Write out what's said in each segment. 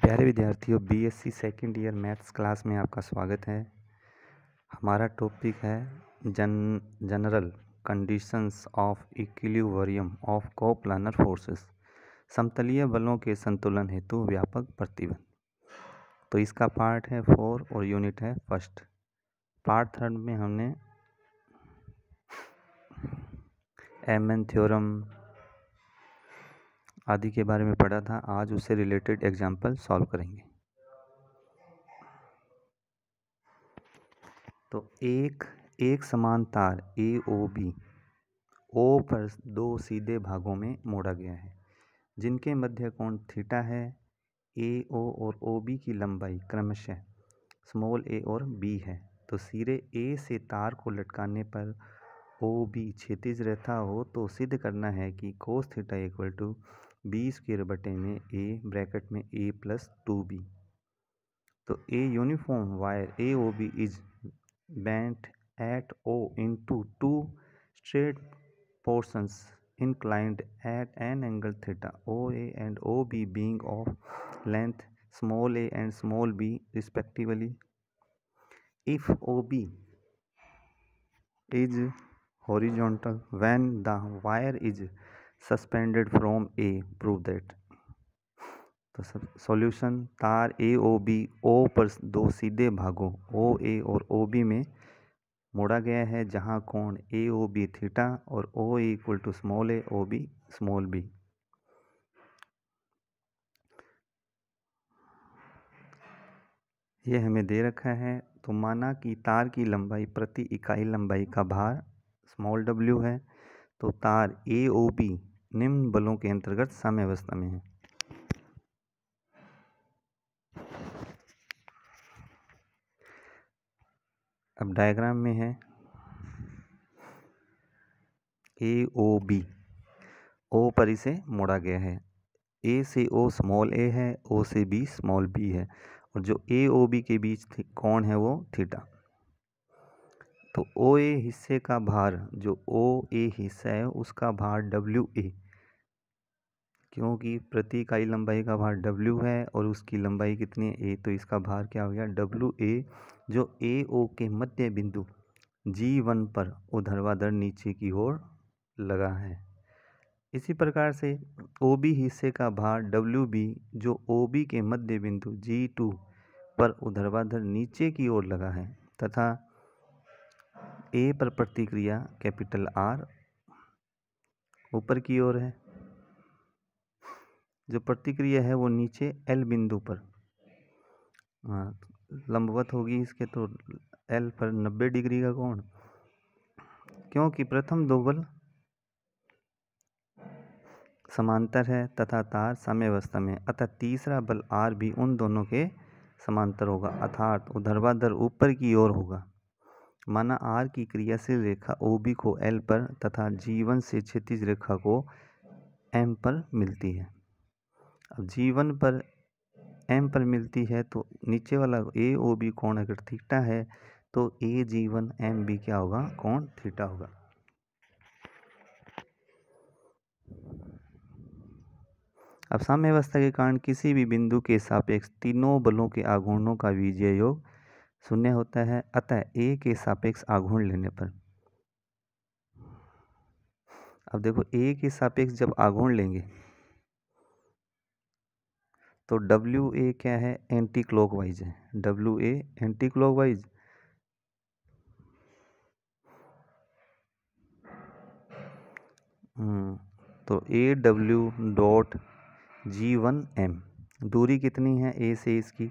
प्यारे विद्यार्थियों BSc second year maths class में आपका स्वागत है हमारा टॉपिक है जन general conditions of equilibrium of coplanar forces समतलीय बलों के संतुलन हेतु व्यापक प्रतिबंध तो इसका पार्ट है फोर और यूनिट है फर्स्ट पार्ट थर्ड में हमने एम एन थ्योरम आदि के बारे में पढ़ा था आज उससे रिलेटेड एग्जाम्पल सॉल्व करेंगे तो एक एक समान तार ए ओ बी ओ पर दो सीधे भागों में मोड़ा गया है जिनके मध्य कोण थीटा है ए ओ और ओ बी की लंबाई क्रमशः स्मॉल ए और बी है तो सिरे ए से तार को लटकाने पर ओ बी क्षितिज रहता हो तो सिद्ध करना है कि cos theta equal to b square बटे में ए ब्रैकेट में ए प्लस टू बी तो a uniform wire A O B is bent at O into two straight portions inclined at an angle theta O and O B being of length small a and small b respectively if O B is horizontal when the wire is suspended from A prove that तो solution तार A O B O पर दो सीधे भागों ओ ए और O B में मोड़ा गया है जहाँ कोण ए ओ बी थीटा और O A equal to small a O B small b ये हमें दे रखा है तो माना कि तार की लंबाई प्रति इकाई लंबाई का भार स्मॉल डब्ल्यू है तो तार ए ओ बी निम्न बलों के अंतर्गत साम्यावस्था में है अब डायग्राम में है ए ओ बी ओ पर इसे मोड़ा गया है ए से ओ स्मॉल ए है ओ से बी स्मॉल बी है और जो ए ओ बी के बीच कौन है वो थीटा तो ओ ए हिस्से का भार जो ओ ए हिस्सा है उसका भार डब्ल्यू ए क्योंकि प्रति इकाई लंबाई का भार डब्ल्यू है और उसकी लंबाई कितनी है ए तो इसका भार क्या हो गया डब्ल्यू ए जो ए ओ के मध्य बिंदु जी वन पर उधरवाधर नीचे की ओर लगा है इसी प्रकार से ओ बी हिस्से का भार डब्ल्यू बी जो ओ बी के मध्य बिंदु जी टू पर उधरवाधर नीचे की ओर लगा है तथा ए पर प्रतिक्रिया कैपिटल आर ऊपर की ओर है जो प्रतिक्रिया है वो नीचे एल बिंदु पर लंबवत होगी इसके तो एल पर नब्बे डिग्री का कोण क्योंकि प्रथम दो बल समांतर है तथा तार समय अवस्था में अतः तीसरा बल आर भी उन दोनों के समांतर होगा अर्थात उधर्वाधर ऊपर की ओर होगा माना आर की क्रियाशील रेखा ओ बी को एल पर तथा जीवन से क्षितिज रेखा को एम पर मिलती है अब जीवन पर एम पर मिलती है तो नीचे वाला ए ओ बी कौन अगर थीटा है तो ए जीवन एम बी क्या होगा कौन थीटा होगा अब साम्य अवस्था के कारण किसी भी बिंदु के सापेक्ष तीनों बलों के आघूर्णों का विजय योग शून्य होता है अतः ए के सापेक्ष आघूर्ण लेने पर अब देखो ए के सापेक्ष जब आघूर्ण लेंगे तो डब्ल्यू ए क्या है एंटी क्लॉक वाइज है W A clock wise तो A W dot G one M दूरी कितनी है ए से इसकी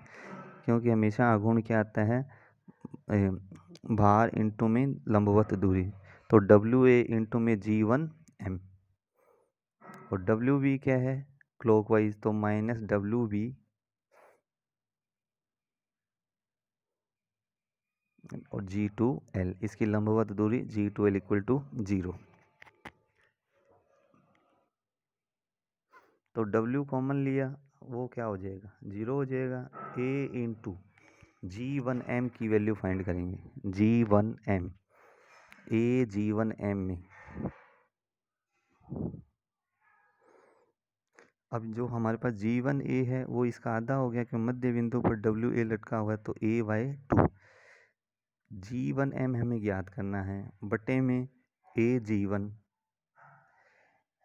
क्योंकि हमेशा आघूर्ण क्या आता है भार इंटू में लंबवत दूरी तो डब्ल्यू ए इंटू में जी वन एम और डब्ल्यू बी क्या है क्लॉक वाइज तो माइनस डब्ल्यू बी और जी टू एल इसकी लंबवत दूरी G two L equal to zero तो डब्ल्यू कॉमन लिया वो क्या हो जाएगा जीरो हो जाएगा A into G one M की वैल्यू फाइंड करेंगे G one M A G one M में अब जो हमारे पास जी वन ए है वो इसका आधा हो गया क्योंकि मध्य बिंदु पर डब्ल्यू ए लटका हुआ है तो a by two G one M हमें ज्ञात करना है बटे में ए जी वन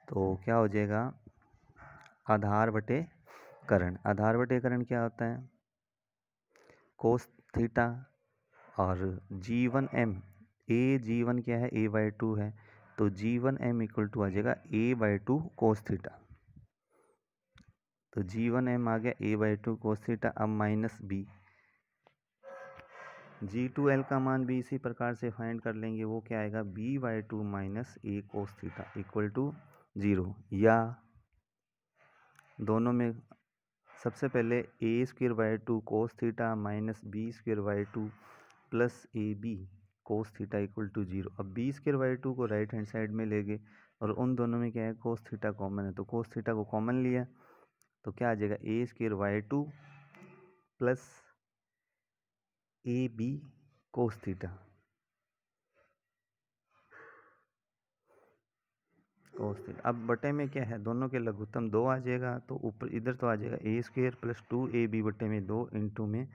तो क्या हो जाएगा आधार बटे करण आधार बटे करण क्या होता है कोस थीटा और G one M A G one क्या है ए बाई टू है तो G one M equal to आ जाएगा a by two cos theta तो जी वन एम आ गया a by two cos theta अब minus B G two L का मान भी इसी प्रकार से फाइंड कर लेंगे वो क्या आएगा b by two minus a cos theta equal to zero या दोनों में सबसे पहले a square by two cos theta minus b square by two plus a b cos theta equal to zero अब बी स्क्वेयर बाई टू को right hand side में ले गए और उन दोनों में क्या है कोस थीटा कॉमन है तो कोस थीटा को कॉमन लिया तो क्या आ जाएगा a square by two plus a b cos theta cos theta अब बटे में क्या है दोनों के लघुत्तम दो आ जाएगा तो ऊपर इधर तो आ जाएगा a square plus two a b बटे में दो इंटू में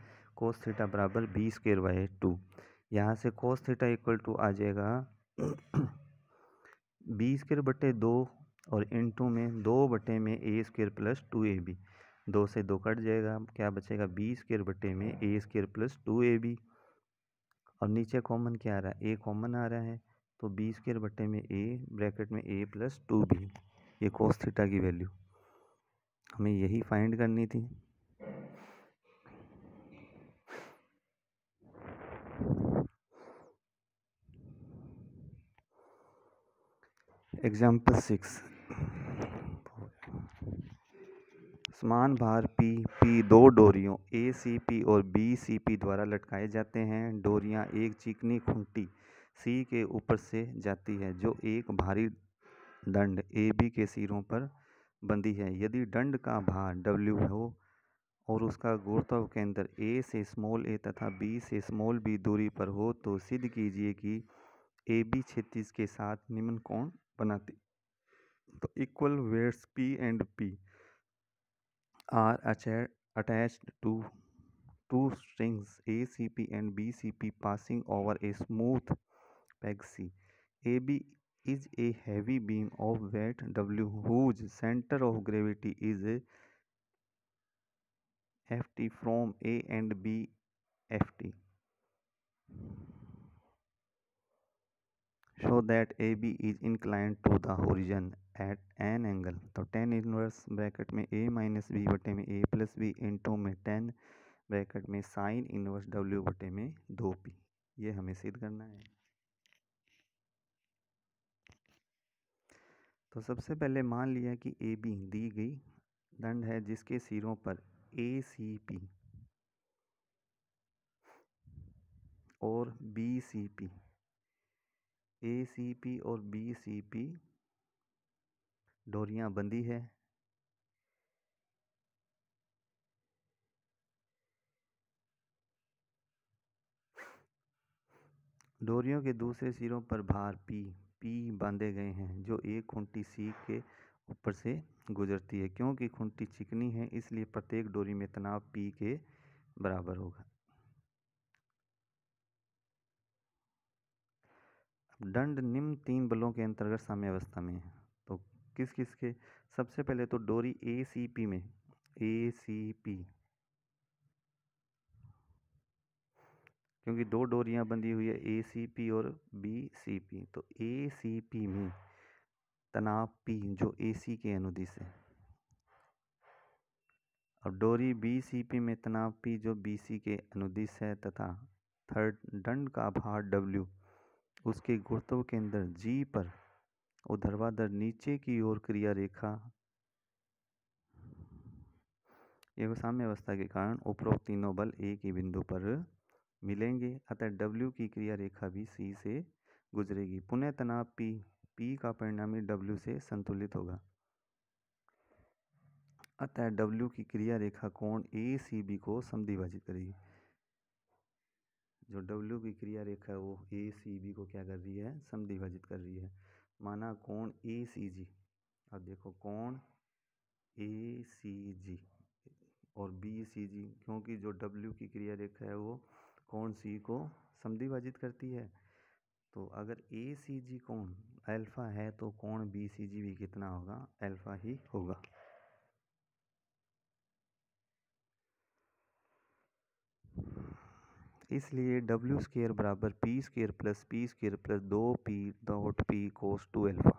कोस थीटा बराबर बी स्क्वेयर वाई टू यहाँ से कोस थीटा इक्वल टू आ जाएगा बी स्क्वेयर बटे दो और इन टू में दो बटे में a square plus two a b दो से दो कट जाएगा क्या बचेगा बी स्केयर बटे में a square plus two a B और नीचे कॉमन क्या आ रहा है ए कॉमन आ रहा है तो बी स्केयर बटे में ए ब्रैकेट में ए प्लस टू बी ये कोस थीटा की वैल्यू हमें यही फाइंड करनी थी एग्जाम्पल सिक्स समान भार पी पी दो डोरियों ए सी पी और बी सी पी द्वारा लटकाए जाते हैं डोरियाँ एक चिकनी खूंटी सी के ऊपर से जाती है जो एक भारी दंड ए बी के सिरों पर बंधी है यदि दंड का भार डब्ल्यू हो और उसका गुरुत्व केंद्र ए से स्मॉल ए तथा बी से स्मॉल बी दूरी पर हो तो सिद्ध कीजिए कि ए बी क्षतिज के साथ निम्न कोण बनाती तो equal weights P and P are attached to two strings ACP and BCP passing over a smooth peg C. AB is a heavy beam of weight W whose center of gravity is a FT from A and B FT. show that AB is inclined to the horizon at an angle तो tan inverse bracket में A minus B बटे में A plus B into में tan bracket में sin inverse W बटे में दो P ये हमें सिद्ध करना है तो सबसे पहले मान लिया कि ए बी दी गई दंड है जिसके सिरों पर ए सी पी और B C P A C P और बी सी पी डोरियां बंधी है डोरियों के दूसरे सिरों पर भार पी पी बांधे गए हैं जो एक खूंटी सी के ऊपर से गुजरती है क्योंकि खूंटी चिकनी है इसलिए प्रत्येक डोरी में तनाव पी के बराबर होगा दंड निम्न तीन बलों के अंतर्गत साम्य अवस्था में है तो किस किस के सबसे पहले तो डोरी ए सी पी में ए सी पी क्योंकि दो डोरियां बंधी हुई है ए सी पी और बी सी पी तो ए सी पी में तनाव पी जो ए सी के अनुदिश है और डोरी बी सी पी में तनाव पी जो बी सी के अनुदिश है तथा थर्ड दंड का भार डब्ल्यू उसके गुरुत्व के अंदर जी पर उधरवाधर नीचे की ओर क्रिया रेखा एवं साम्य अवस्था के कारण उपरोक्त तीनों बल एक ही बिंदु पर मिलेंगे अतः डब्ल्यू की क्रिया रेखा भी सी से गुजरेगी पुनः तनाव पी पी का परिणामी डब्ल्यू से संतुलित होगा अतः डब्ल्यू की क्रिया रेखा कोण ए सी बी को समद्विभाजित करेगी जो डब्ल्यू की क्रिया रेखा है वो ए सी बी को क्या कर रही है समद्विभाजित कर रही है माना कोण ए सी जी अब देखो कोण ए सी जी और बी सी जी क्योंकि जो डब्ल्यू की क्रिया रेखा है वो कोण सी को समद्विभाजित करती है तो अगर ए सी जी कोण अल्फ़ा है तो कोण बी सी जी भी कितना होगा अल्फ़ा ही होगा इसलिए डब्ल्यू स्केयर बराबर P square plus P square plus दो P dot P cos two alpha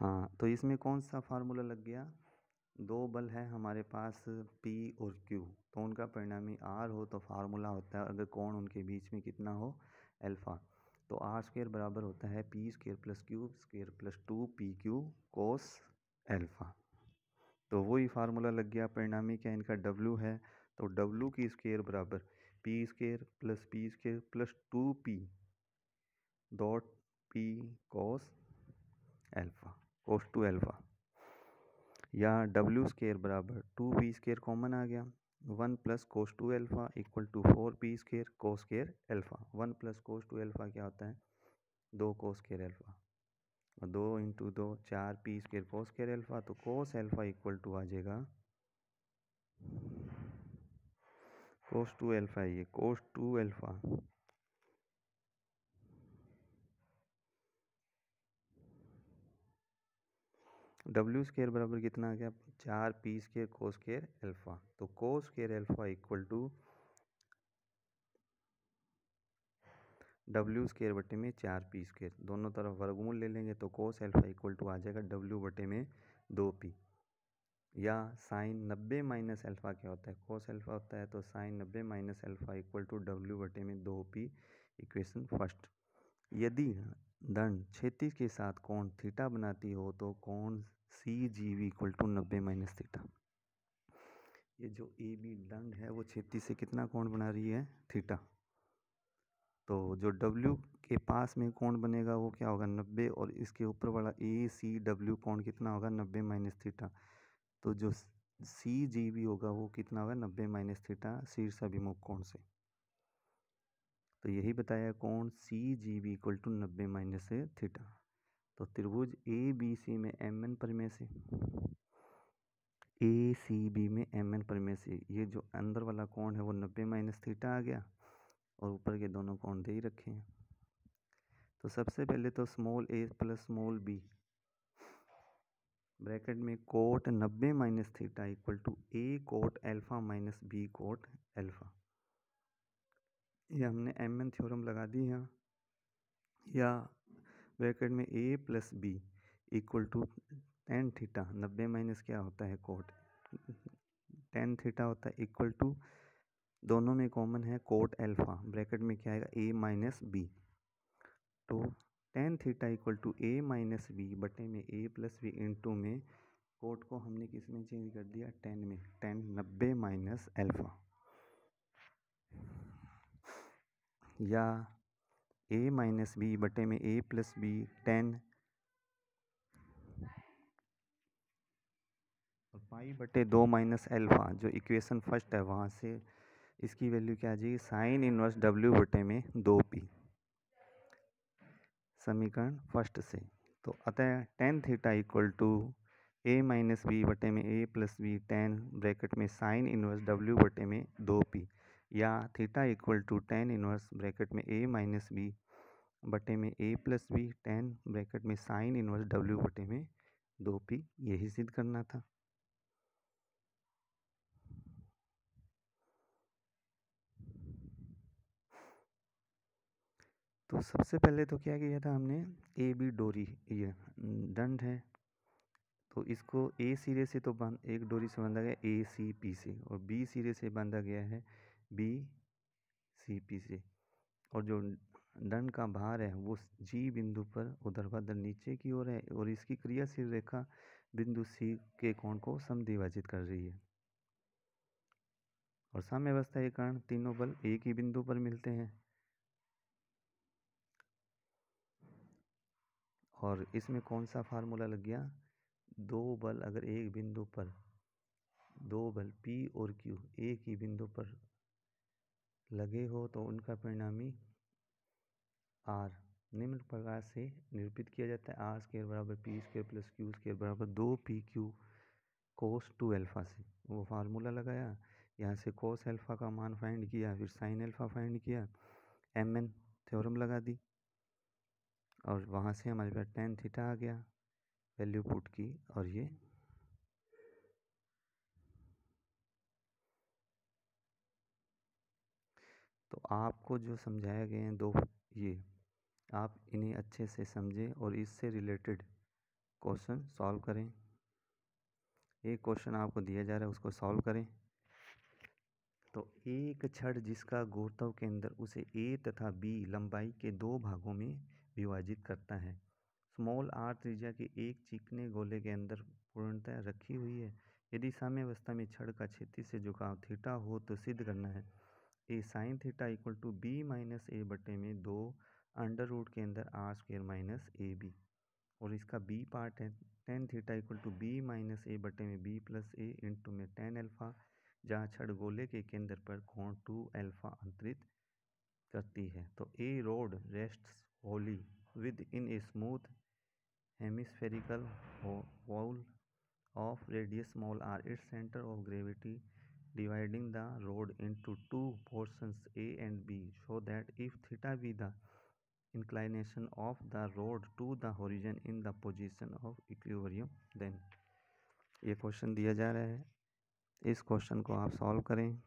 हाँ तो इसमें कौन सा फार्मूला लग गया दो बल है हमारे पास पी और क्यू तो उनका परिणामी आर हो तो फार्मूला होता है अगर कौन उनके बीच में कितना हो अल्फ़ा तो आर स्केयर बराबर होता है P square plus Q square plus two P Q cos alpha तो वही फार्मूला लग गया परिणामी क्या इनका डब्ल्यू है तो डब्लू की स्केयर बराबर P square plus P square plus two P dot P cos alpha cos two alpha या डब्ल्यू स्केयर बराबर टू पी स्केयर कॉमन आ गया one plus cos two alpha equal to four P square cos square alpha one plus cos two alpha क्या होता है दो कोस square alpha और दो इंटू दो चार P square cos square alpha तो कोस एल्फ़ा इक्वल टू आ जाएगा कोस टू एल्फा है ये cos two alpha W square बराबर कितना आ गया चार P square cos square alpha तो cos square alpha equal to W square बटे में चार पी स्केयर दोनों तरफ वर्गमूल ले लेंगे तो कोस एल्फा इक्वल टू आ जाएगा डब्ल्यू बटे में दो पी या साइन नब्बे माइनस अल्फ़ा क्या होता है कोस अल्फ़ा होता है तो साइन नब्बे minus alpha equal to W बटे में दो पी इक्वेशन फर्स्ट यदि दंड क्षति के साथ कोण थीटा बनाती हो तो कोण C G V equal to नब्बे माइनस थीटा ये जो ए बी दंड है वो क्षति से कितना कोण बना रही है थीटा तो जो डब्ल्यू के पास में कोण बनेगा वो क्या होगा नब्बे और इसके ऊपर वाला ए सी डब्ल्यू कौन कितना होगा नब्बे माइनस थीटा तो जो सी जी बी होगा वो कितना होगा नब्बे माइनस थीटा शीर्ष अभिमुख कोण से तो यही बताया कोण C G B equal to नब्बे माइनस थीटा तो त्रिभुज ए बी सी में एम एन परमे से ए सी बी में एम एन परमे से ये जो अंदर वाला कोण है वो नब्बे माइनस थीटा आ गया और ऊपर के दोनों कोण दे ही रखे हैं तो सबसे पहले तो small A plus small B bracket में कोट नब्बे minus theta equal to A cot alpha minus B cot alpha ये हमने एम एन थ्योरम लगा दी यहाँ या ब्रैकेट में A plus B equal to tan theta नब्बे माइनस क्या होता है कोट टेन थीटा होता है इक्वल टू दोनों में कॉमन है कोट अल्फ़ा ब्रैकेट में क्या आएगा ए माइनस बी तो tan theta equal to A minus B बटे में ए प्लस बी टू में कोट को हमने किस में चेंज कर दिया टेन में टेन नब्बे माइनस एल्फा या ए माइनस बी बटे में ए प्लस बी टेन और पाई बटे दो माइनस एल्फा जो इक्वेशन फर्स्ट है वहाँ से इसकी वैल्यू क्या आ जाएगी साइन इनवर्स डब्ल्यू बटे में दो पी समीकरण फर्स्ट से तो अतः tan theta equal to A minus B बटे में A plus B tan bracket में साइन इनवर्स डब्ल्यू बटे में दो पी या theta equal to tan inverse bracket में ए माइनस बी बटे में A plus B tan bracket में साइन इनवर्स डब्ल्यू बटे में दो पी यही सिद्ध करना था तो सबसे पहले तो क्या किया था हमने ए बी डोरी ये दंड है तो इसको ए सिरे से तो बांध एक डोरी से बांधा गया ए सी पी से और बी सिरे से बांधा गया है बी सी पी से और जो दंड का भार है वो जी बिंदु पर ऊर्ध्वाधर नीचे की ओर है और इसकी क्रियाशील रेखा बिंदु सी के कोण को समद्विभाजित कर रही है और साम्यवस्था के कारण तीनों बल एक ही बिंदु पर मिलते हैं और इसमें कौन सा फार्मूला लग गया दो बल अगर एक बिंदु पर दो बल पी और क्यू एक ही बिंदु पर लगे हो तो उनका परिणामी आर निम्न प्रकार से निरूपित किया जाता है आर स्केयर बराबर P square plus Q square बराबर दो P Q cos two alpha से वो फार्मूला लगाया यहाँ से कोस एल्फा का मान फाइंड किया फिर साइन एल्फा फाइंड किया एम एन थ्योरम लगा दी और वहाँ से हमारे पास टेन थीटा आ गया वैल्यू पुट की और ये तो आपको जो समझाया गया है दो ये आप इन्हें अच्छे से समझें और इससे रिलेटेड क्वेश्चन सॉल्व करें एक क्वेश्चन आपको दिया जा रहा है उसको सॉल्व करें तो एक छड़ जिसका गौरतव के अंदर उसे ए तथा बी लंबाई के दो भागों में विभाजित करता है स्मॉल आर त्रिज्या के एक चिकने गोले के अंदर पूर्णतः रखी हुई है यदि साम्यावस्था में छड़ का क्षेत्र से झुकाव थीटा हो तो सिद्ध करना है A sine theta equal to B minus A बटे में दो अंडर रूट के अंदर R square minus A B और इसका बी पार्ट है tan theta equal to B minus A बटे में बी प्लस ए इंटू में टेन अल्फ़ा जहाँ छड़ गोले के केंद्र पर कोण टू अल्फ़ा अंतरित करती है तो a rod rest wholly within smooth hemispherical wall of radius small R its centre of gravity dividing the rod into two portions A and B show that if theta be the inclination of the rod to the horizon in the position of equilibrium then ये question दिया जा रहा है इस question को आप solve करें